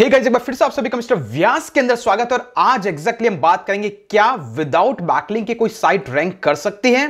हे hey एक बार फिर से आप सभी का मिस्टर व्यास के अंदर स्वागत है और आज एग्जैक्टली हम बात करेंगे क्या विदाउट बैकलिंग के कोई साइट रैंक कर सकती है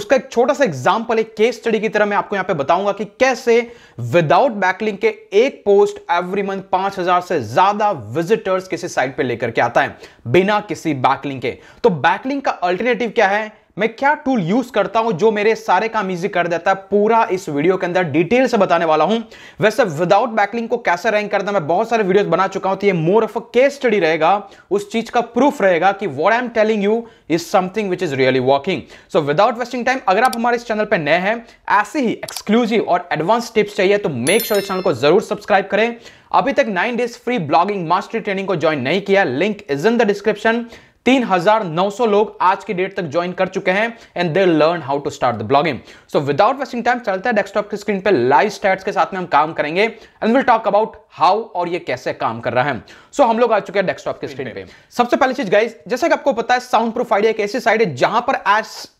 उसका एक छोटा सा एग्जांपल एक केस स्टडी की तरह मैं आपको यहां पे बताऊंगा कि कैसे विदाउट बैकलिंग के एक पोस्ट एवरी मंथ पांच हजार से ज्यादा विजिटर्स किसी साइट पर लेकर के आता है बिना किसी बैकलिंग के तो बैकलिंग का अल्टरनेटिव क्या है मैं क्या टूल यूज करता हूं जो मेरे सारे काम इजी कर देता है पूरा इस वीडियो के अंदर डिटेल से बताने वाला हूं वैसे विदाउट बैकलिंग को कैसे रैंक है मैं बहुत सारे वीडियोस बना चुका हूं तो ये more of a case study रहेगा उस चीज का प्रूफ रहेगा कि what I am telling you is something which is really working so without wasting time अगर आप हमारे इस चैनल पर नए हैं ऐसे ही एक्सक्लूसिव और एडवांस टिप्स चाहिए तो मेक श्योर इस चैनल को जरूर सब्सक्राइब करें अभी तक nine days free blogging master training को ज्वाइन नहीं किया link is in the description 3,900 लोग आज की डेट तक ज्वाइन कर चुके हैं and they learn how to start the blogging so without wasting time चलता है डेस्कटॉप की स्क्रीन पे लाइव स्टैट्स के साथ में हम काम करेंगे and will talk about how और ये कैसे काम कर रहा है सो so, हम लोग आ चुके हैं डेस्कटॉप की स्क्रीन पे सबसे पहली चीज गाइज जैसे कि आपको पता है साउंड प्रूफ आइडिया एक ऐसी साइड है जहां पर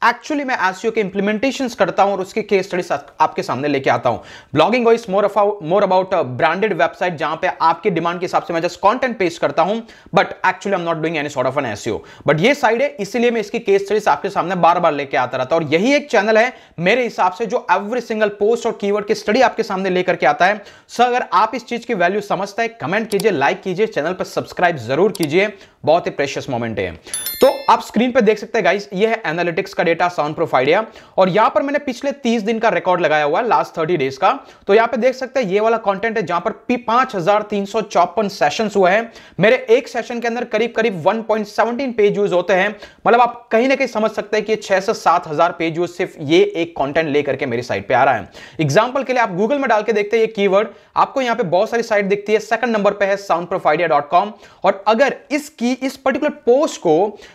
एक्चुअली मैं एसियो के इंप्लीमेंटेशन करता हूं और उसके केस स्टडीज आपके सामने लेके आता हूं blogging voice more more about branded website जहां पे आपके डिमांड के हिसाब से मैं जस्ट कॉन्टेंट पेश करता हूं but actually am not doing any sort of an SEO हो बट ये साइड है इसीलिए मैं इसकी केस स्टडीज आपके सामने बार बार लेके आता रहता और यही एक चैनल है मेरे हिसाब से जो एवरी सिंगल पोस्ट और कीवर्ड की स्टडी आपके सामने लेकर के आता है सर अगर आप इस चीज की वैल्यू समझता है कमेंट कीजिए लाइक कीजिए चैनल पर सब्सक्राइब जरूर कीजिए बहुत ही प्रेशियस मोमेंट है तो आप स्क्रीन पे देख सकते हैं गाइस ये है एनालिटिक्स का डेटा साउंड प्रूफ आइडिया और यहां पर मैंने पिछले तीस दिन का रिकॉर्ड लगाया हुआ है लास्ट थर्टी डेज का तो यहां पे देख सकते हैं ये वाला कंटेंट है जहां पर पांच हजार तीन सौ चौपन सेशन हुए हैं मेरे एक सेशन के अंदर करीब करीब one point seventeen page use होते हैं मतलब आप कहीं ना कहीं समझ सकते हैं कि छह से सात हजार पेज यूज सिर्फ ये एक कॉन्टेंट लेकर के मेरी साइट पर आ रहा है एग्जाम्पल के लिए आप गूगल में डाल के देखते हैं ये कीवर्ड आपको यहाँ पे बहुत सारी साइट दिखती है सेकंड नंबर पर है साउंड और अगर इसकी इस पर्टिकुलर पोस्ट को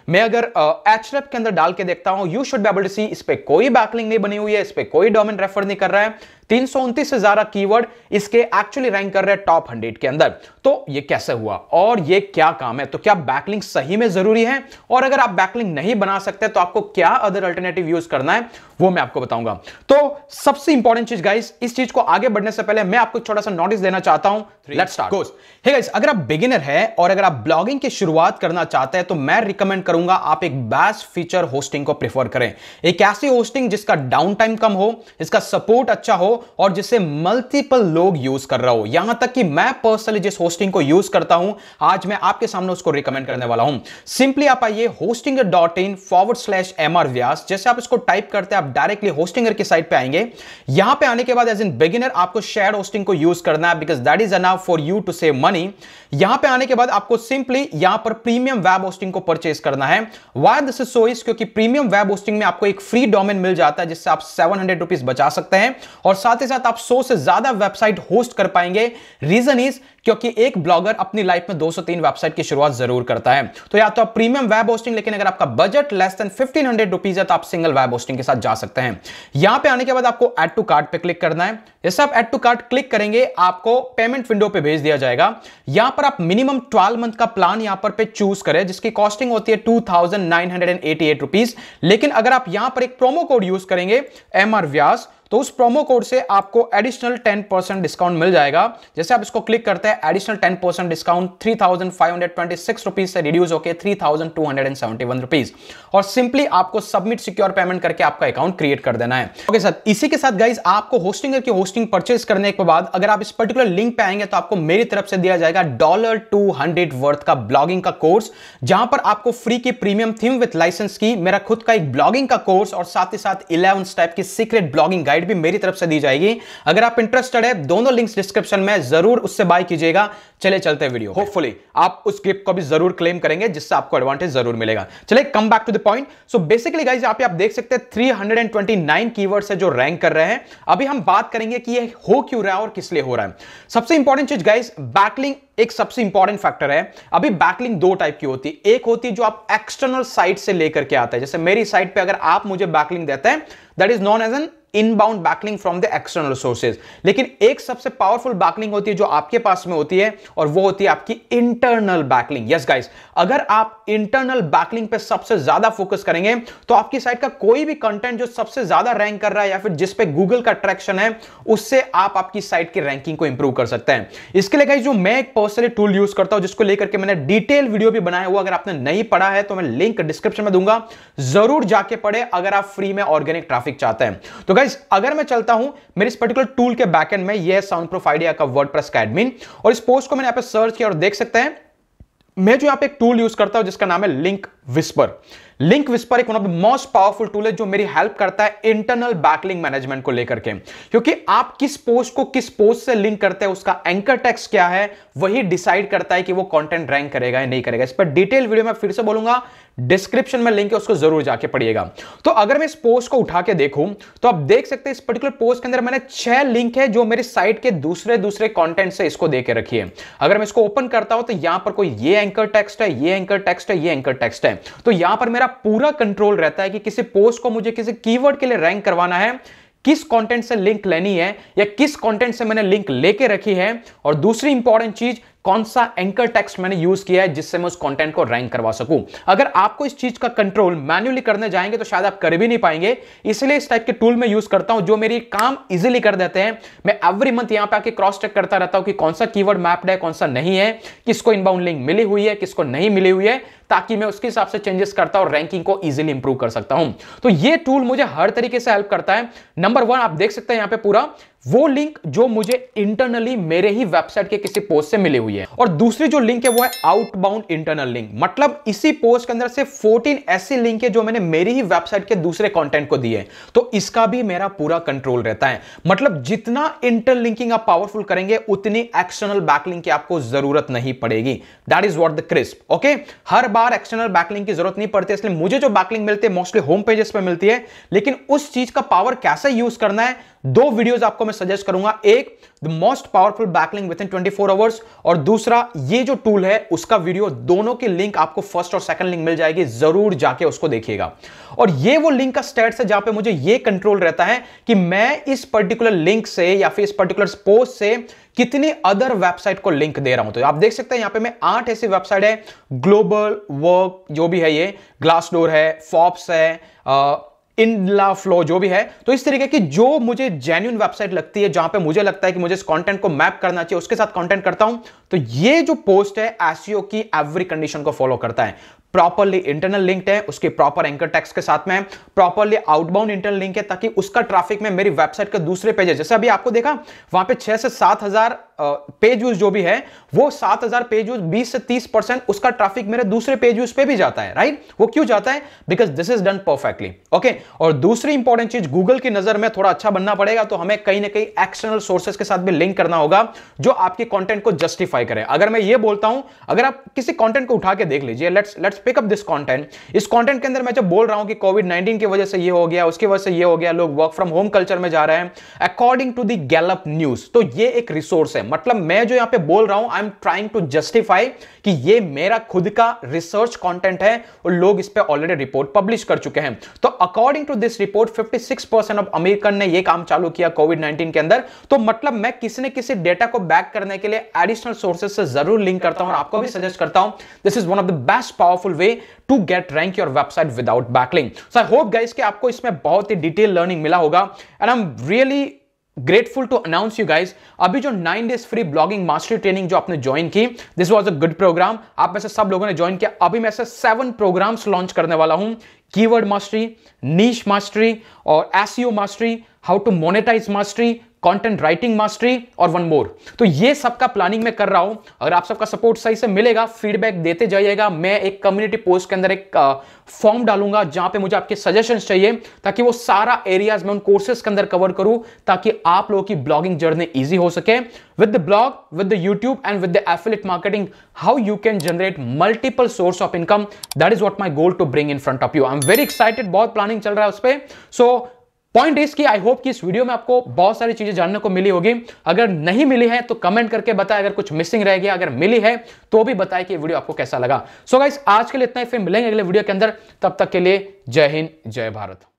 मैं अगर एच uh, के अंदर डाल के देखता हूं you should be able to see इस पर कोई बैकलिंग नहीं बनी हुई है इस पर कोई डोमिन रेफर नहीं कर रहा है तीन से ज्यादा कीवर्ड इसके एक्चुअली रैंक कर रहे हैं टॉप हंड्रेड के अंदर तो ये कैसे हुआ और ये क्या काम है तो क्या बैकलिंग सही में जरूरी है और अगर आप बैकलिंग नहीं बना सकते तो आपको क्या अदर अल्टरनेटिव यूज करना है वो मैं आपको बताऊंगा तो सबसे इंपॉर्टेंट चीज गाइस इस चीज को आगे बढ़ने से पहले मैं आपको छोटा सा नोटिस देना चाहता हूं let's start goes hey guys अगर आप बिगिनर है और अगर आप ब्लॉगिंग की शुरुआत करना चाहते हैं तो मैं रिकमेंड करूंगा आप एक बेस्ट फीचर होस्टिंग को प्रेफर करें एक ऐसी होस्टिंग जिसका डाउन टाइम कम हो इसका सपोर्ट अच्छा हो और जिसे मल्टीपल लोग यूज कर रहे हो यहां तक कि मैं पर्सनली जिस होस्टिंग को यूज करता हूं आज मैं आपके सामने उसको रिकमेंड करने वाला हूं सिंपली आप आइए Hostinger dot in forward slash M R Vyas जैसे आप इसको टाइप करते हैं आप डायरेक्टली होस्टिंगर की साइट पर आएंगे यहां पर आने के बाद एज इन बिगिनर आपको शेयर होस्टिंग को यूज करना है because that is enough for you to save money यहां पे आने के बाद आपको सिंपली यहां पर प्रीमियम वेब होस्टिंग को परचेज करना है why this is so is क्योंकि प्रीमियम वेब होस्टिंग में आपको एक फ्री डोमेन मिल जाता है जिससे आप सेवन हंड्रेड रुपीज बचा सकते हैं और साथ साथ ही साथ आप सौ से ज्यादा वेबसाइट होस्ट कर पाएंगे रीजन इज क्योंकि एक ब्लॉगर अपनी लाइफ में 203 वेबसाइट की शुरुआत जरूर करता है तो या तो आप प्रीमियम वेब होस्टिंग लेकिन अगर आपका budget less than fifteen hundred rupees है तो आप सिंगल वेब होस्टिंग के साथ जा सकते हैं यहां पर आने के बाद आपको एड टू कार्ड पर क्लिक करना है जैसे आप एड टू कार्ड क्लिक करेंगे आपको पेमेंट विंडो पे भेज दिया जाएगा यहां पर आप मिनिमम ट्वेल्व मंथ का प्लान यहां पर पे चूज करें जिसकी कॉस्टिंग होती है two thousand nine hundred and eighty eight rupees लेकिन अगर आप यहां पर एक प्रोमो कोड यूज करेंगे एम आर व्यास तो उस प्रोमो कोड से आपको एडिशनल 10% डिस्काउंट मिल जाएगा जैसे आप इसको क्लिक करते हैं additional ten percent discount three thousand five hundred twenty six rupees से रिड्यूस होकर three thousand two hundred and seventy one rupees और सिंपली आपको सबमिट सिक्योर पेमेंट करके आपका अकाउंट क्रिएट कर देना है ओके सर इसी के साथ गाइज आपको होस्टिंग की होस्टिंग परचेज करने के बाद अगर आप इस पर्टिकुलर लिंक पे आएंगे तो आपको मेरी तरफ से दिया जाएगा डॉलर टू हंड्रेड वर्थ का ब्लॉगिंग का कोर्स जहां पर आपको फ्री की प्रीमियम थीम विथ लाइसेंस की मेरा खुद का एक ब्लॉगिंग का कोर्स और साथ ही साथ इलेवन स्टेप की सीक्रेट ब्लॉगिंग गाइड भी मेरी तरफ से दी जाएगी अगर आप इंटरेस्टेड है दोनों लिंक्स डिस्क्रिप्शन में जरूर उससे बाय कीजिए लीजिएगा चले चलते हैं वीडियो होपफुली आप उस गिफ्ट को भी जरूर क्लेम करेंगे जिससे आपको एडवांटेज जरूर मिलेगा चले come back to the point so basically guys यहाँ पे आप देख सकते हैं 329 कीवर्ड्स है जो रैंक कर रहे हैं अभी हम बात करेंगे कि ये हो क्यों रहा है और किस लिए हो रहा है सबसे इंपॉर्टेंट चीज गाइज बैकलिंग एक सबसे इंपॉर्टेंट फैक्टर है अभी बैकलिंग दो टाइप की होती है एक होती है जो आप एक्सटर्नल साइट से लेकर के आता है जैसे मेरी साइट पे अगर आप मुझे बैकलिंग देते हैं that is known as an inbound backlink from the external sources लेकिन एक सबसे पावरफुल बैकलिंग होती है जो आपके पास में होती है और वो होती है आपकी इंटरनल बैकलिंग यस गाइस अगर आप इंटरनल बैकलिंग पे सबसे ज्यादा फोकस करेंगे तो आपकी साइट का कोई भी कंटेंट जो सबसे ज्यादा रैंक कर रहा है या फिर जिस पे गूगल का अट्रैक्शन है उससे आप आपकी साइट की रैंकिंग को इंप्रूव कर सकते हैं इसके लिए गाइस जो मैं एक पर्सनली टूल यूज करता हूं जिसको लेकर के मैंने डिटेल वीडियो भी बनाया हुआ अगर आपने नहीं पढ़ा है तो मैं लिंक डिस्क्रिप्शन में दूंगा जरूर जाके पढ़े अगर आप फ्री में ऑर्गेनिक ट्रैफिक चाहते हैं तो गाइज अगर मैं चलता हूं मेरे इस पर्टिकुलर टूल के बैकएंड में यह है साउंड प्रूफ आइडिया का वर्ड प्रेस का एडमिन और इस पोस्ट को मैंने यहां पे सर्च किया और देख सकते हैं मैं जो यहां पे एक टूल यूज करता हूं जिसका नाम है लिंक विस्पर लिंक विस्पर एक one of the most powerful tool है जो मेरी हेल्प करता है इंटरनल बैकलिंग मैनेजमेंट को लेकर के क्योंकि आप किस पोस्ट को किस पोस्ट से लिंक करते हैं उसका एंकर टैक्स क्या है वही डिसाइड करता है कि वो कंटेंट रैंक करेगा या नहीं करेगा इस पर डिटेल वीडियो में फिर से बोलूंगा डिस्क्रिप्शन में लिंक है उसको जरूर जाके पढ़िएगा तो अगर मैं इस पोस्ट को उठा के देखूं तो आप देख सकते हैं इस पर्टिकुलर पोस्ट के अंदर मैंने छह लिंक है जो मेरी साइट के दूसरे दूसरे कंटेंट से इसको देकर रखी है अगर मैं इसको ओपन करता हूं तो यहां पर कोई ये एंकर टेक्स्ट है ये एंकर टेक्स्ट है ये एंकर टेक्स्ट है तो यहां पर मेरा पूरा कंट्रोल रहता है कि किसी पोस्ट को मुझे किसी कीवर्ड के लिए रैंक करवाना है किस कंटेंट से लिंक लेनी है या किस कंटेंट से मैंने लिंक लेके रखी है और दूसरी इंपॉर्टेंट चीज कौन सा एंकर टेक्स्ट मैंने यूज किया है जिससे मैं उस कंटेंट को रैंक करवा सकूं अगर आपको इस चीज का कंट्रोल मैन्युअली करने जाएंगे तो शायद आप कर भी नहीं पाएंगे इसलिए इस टाइप के टूल में यूज करता हूं जो मेरी काम इजिली कर देते हैं मैं एवरी मंथ यहां पे आके क्रॉस चेक करता रहता हूं कि कौन सा कीवर्ड मैप्ड है कौन सा नहीं है किसको इनबाउंड लिंक मिली हुई है किसको नहीं मिली हुई है ताकि मैं उसके हिसाब से चेंजेस करता और रैंकिंग को इजीली इंप्रूव कर सकता हूं तो ये टूल मुझे हर तरीके से हेल्प करता है नंबर वन आप देख सकते हैं यहां पे पूरा वो लिंक जो मुझे इंटरनली मेरे ही वेबसाइट के किसी पोस्ट से मिली हुई है और दूसरी जो लिंक है वो है आउटबाउंड इंटरनल लिंक मतलब इसी पोस्ट के अंदर से 14 ऐसी लिंक है जो मैंने मेरी ही वेबसाइट के दूसरे कंटेंट को दिए हैं तो इसका भी मेरा पूरा कंट्रोल रहता है मतलब जितना इंटरलिंकिंग आप पावरफुल करेंगे उतनी एक्सटर्नल बैकलिंग की आपको जरूरत नहीं पड़ेगी that is what the crisp okay हर बार एक्सटर्नल बैकलिंग की जरूरत नहीं पड़ती इसलिए मुझे जो बैकलिंग मिलती है मोस्टली होम पेजेस पर मिलती है लेकिन उस चीज का पावर कैसे यूज करना है दो वीडियोस आपको मैं सजेस्ट करूंगा एक the most powerful backlink within 24 hours और दूसरा ये जो टूल है उसका वीडियो दोनों के लिंक आपको फर्स्ट और सेकंड लिंक मिल जाएगी जरूर जाके उसको देखिएगा और ये वो लिंक का स्टेट्स है जहां पे मुझे ये कंट्रोल रहता है कि मैं इस पर्टिकुलर लिंक से या फिर इस पर्टिकुलर पोस्ट से कितनी अदर वेबसाइट को लिंक दे रहा हूं तो आप देख सकते हैं यहां पे मैं आठ ऐसी वेबसाइट है ग्लोबल वर्क जो भी है ये ग्लास डोर है फॉप्स है आ, इन ला फ्लो जो भी है तो इस तरीके की जो मुझे जेन्यून वेबसाइट लगती है जहां पे मुझे लगता है कि मुझे इस कंटेंट को मैप करना चाहिए उसके साथ कंटेंट करता हूं तो ये जो पोस्ट है एसियो e की एवरी कंडीशन को फॉलो करता है प्रॉपरली इंटरनल लिंक है उसके प्रॉपर एंकर टैक्स के साथ में प्रॉपरली आउटबाउंड इंटरनल लिंक है ताकि उसका ट्रैफिक में मेरी वेबसाइट के दूसरे पेजेस जैसे अभी आपको देखा वहां पे छह से सात हजार पेज व्यूज जो भी है वो 7000 पेज व्यूज 20 से 30 परसेंट उसका ट्रैफिक मेरे दूसरे पेज व्यूज पे भी जाता है राइट वो क्यों जाता है because this is done perfectly okay और दूसरी इंपॉर्टेंट चीज गूगल की नजर में थोड़ा अच्छा बनना पड़ेगा तो हमें कहीं ना कहीं एक्सटर्नल सोर्सेस के साथ भी लिंक करना होगा जो आपके कॉन्टेंट को जस्टिफाई करे अगर मैं ये बोलता हूं अगर आप किसी कॉन्टेंट को उठा के देख लीजिए let's let's pick up this content इस कॉन्टेंट के अंदर मैं जब बोल रहा हूं कि कोविड नाइनटीन की वजह से ये हो गया उसकी वजह से ये हो गया लोग वर्क फ्रॉम होम कल्चर में जा रहे हैं according to the Gallup news तो ये एक रिसोर्स है मतलब मैं जो यहां पे बोल रहा हूं I am trying to justify कि ये मेरा खुद का रिसर्च कंटेंट है और लोग इस पर ऑलरेडी रिपोर्ट पब्लिश कर चुके हैं तो according to this report 56 six percent of American ने यह काम चालू किया कोविड 19 के अंदर तो मतलब मैं किसी न किसी डेटा को बैक करने के लिए एडिशनल सोर्सेस से जरूर लिंक करता हूं और आपको भी सजेस्ट करता हूं this is one of the best powerful way to get rank your website without backlink so I hope guys कि आपको इसमें बहुत ही डिटेल लर्निंग मिला होगा and I am really grateful to announce you guys अभी जो nine days free blogging mastery training जो आपने ज्वाइन की this was a good program आप में से सब लोगों ने ज्वाइन किया अभी मैं सेवन प्रोग्राम्स लॉन्च करने वाला हूं कीवर्ड मास्टरी नीच मास्टरी और SEO mastery how to monetize mastery content writing mastery और वन मोर तो ये सब प्लानिंग मैं कर रहा हूं अगर आप सबका सपोर्ट सही से मिलेगा फीडबैक देते जाइएगा मैं एक कम्युनिटी पोस्ट के अंदर एक फॉर्म डालूंगा जहां पे मुझे आपके सजेशंस चाहिए ताकि वो सारा एरियाज मैं उन कोर्सेज के अंदर कवर करूं ताकि आप लोगों की ब्लॉगिंग जर्नी इजी हो सके with the blog with the YouTube and with the affiliate marketing how you can generate multiple source of income that is what my goal to bring in front of you I am very excited बहुत planning चल रहा है उस पर so point इस कि I hope कि इस वीडियो में आपको बहुत सारी चीजें जानने को मिली होगी अगर नहीं मिली है तो कमेंट करके बताएं अगर कुछ मिसिंग रह गया अगर मिली है तो भी बताएं कि वीडियो आपको कैसा लगा सो so गाइस आज के लिए इतना ही फिर मिलेंगे अगले वीडियो के अंदर तब तक के लिए जय हिंद जय भारत